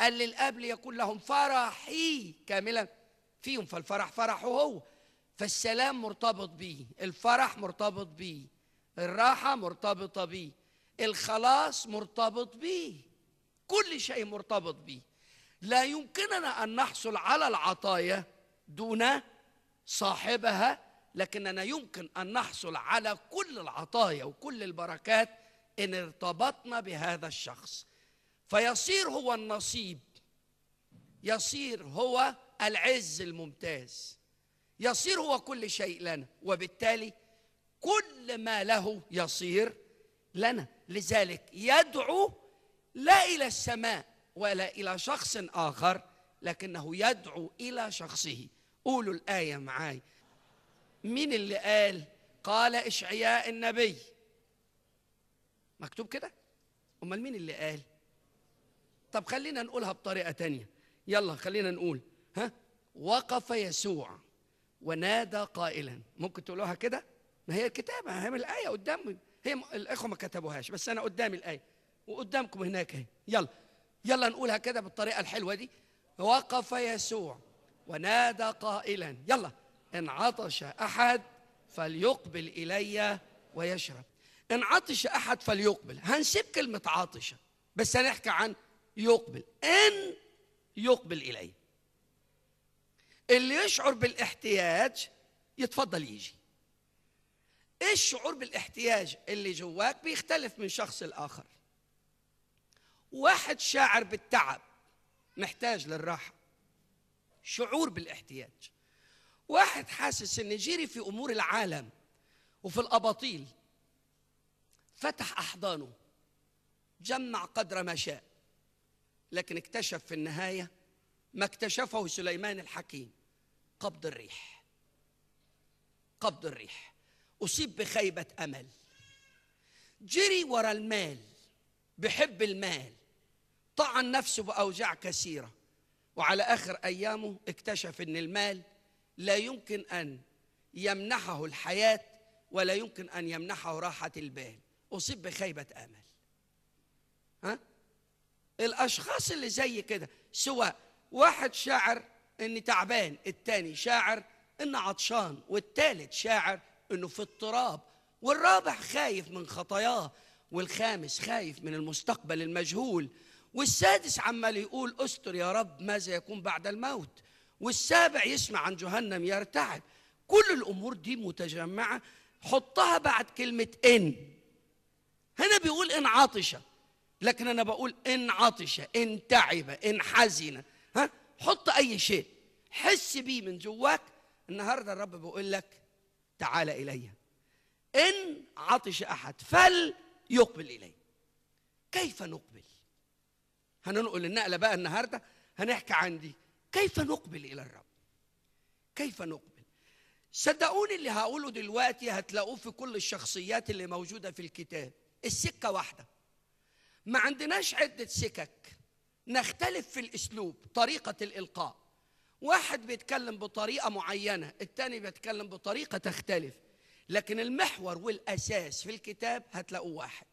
قال للأب ليكون لهم فرحي كاملا فيهم فالفرح فرحه هو فالسلام مرتبط به الفرح مرتبط به الراحة مرتبطة به الخلاص مرتبط به كل شيء مرتبط به لا يمكننا أن نحصل على العطايا دون صاحبها لكننا يمكن أن نحصل على كل العطايا وكل البركات إن ارتبطنا بهذا الشخص فيصير هو النصيب يصير هو العز الممتاز يصير هو كل شيء لنا وبالتالي كل ما له يصير لنا لذلك يدعو لا الى السماء ولا الى شخص اخر لكنه يدعو الى شخصه قولوا الايه معاي مين اللي قال قال اشعياء النبي مكتوب كده امال مين اللي قال طب خلينا نقولها بطريقة تانية يلا خلينا نقول ها وقف يسوع ونادى قائلا ممكن تقولوها كده ما هي الكتابة هي الآية قدام هي الإخوة ما كتبوهاش بس أنا قدامي الآية وقدامكم هناك اهي يلا يلا نقولها كده بالطريقة الحلوة دي وقف يسوع ونادى قائلا يلا إن عطش أحد فليقبل إلي ويشرب إن عطش أحد فليقبل هنسيب كلمة عطشة بس هنحكي عن يقبل أن يقبل إليه اللي يشعر بالاحتياج يتفضل يجي الشعور بالاحتياج اللي جواك بيختلف من شخص لآخر واحد شاعر بالتعب محتاج للراحة شعور بالاحتياج واحد حاسس ان جيري في امور العالم وفي الاباطيل فتح احضانه جمع قدر ما شاء لكن اكتشف في النهايه ما اكتشفه سليمان الحكيم قبض الريح قبض الريح اصيب بخيبه امل جري ورا المال بحب المال طعن نفسه باوجاع كثيره وعلى اخر ايامه اكتشف ان المال لا يمكن ان يمنحه الحياه ولا يمكن ان يمنحه راحه البال اصيب بخيبه امل ها الاشخاص اللي زي كده سواء واحد شاعر اني تعبان التاني شاعر ان عطشان والتالت شاعر انه في اضطراب والرابع خايف من خطاياه والخامس خايف من المستقبل المجهول والسادس عمال يقول استر يا رب ماذا يكون بعد الموت والسابع يسمع عن جهنم يرتعب كل الامور دي متجمعه حطها بعد كلمه ان هنا بيقول ان عطشه لكن انا بقول ان عطش ان تعب ان حزن ها حط اي شيء حس بيه من جواك النهارده الرب بيقول لك تعال الي ان عطش احد فليقبل الي كيف نقبل هننقل النقله بقى النهارده هنحكي عن دي كيف نقبل الى الرب كيف نقبل صدقوني اللي هقوله دلوقتي هتلاقوه في كل الشخصيات اللي موجوده في الكتاب السكه واحده ما عندناش عدة سكك نختلف في الأسلوب طريقة الإلقاء واحد بيتكلم بطريقة معينة التاني بيتكلم بطريقة تختلف لكن المحور والأساس في الكتاب هتلاقوه واحد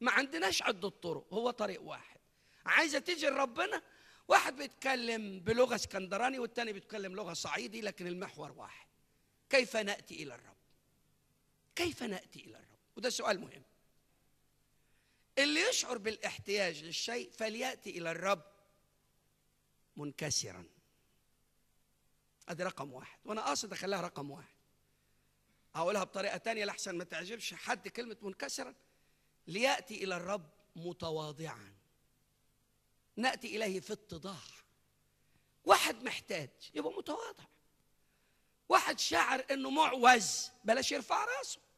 ما عندناش عدة طرق هو طريق واحد عايزة تيجي لربنا واحد بيتكلم بلغة اسكندراني والتاني بيتكلم لغة صعيدي لكن المحور واحد كيف نأتي إلى الرب كيف نأتي إلى الرب وده سؤال مهم اللي يشعر بالاحتياج للشيء فلياتي الى الرب منكسرا ادي رقم واحد وانا قاصد اخليها رقم واحد هقولها بطريقه تانية لحسن ما تعجبش حد كلمه منكسرا لياتي الى الرب متواضعا ناتي اليه في اتضاح واحد محتاج يبقى متواضع واحد شعر انه معوز بلاش يرفع راسه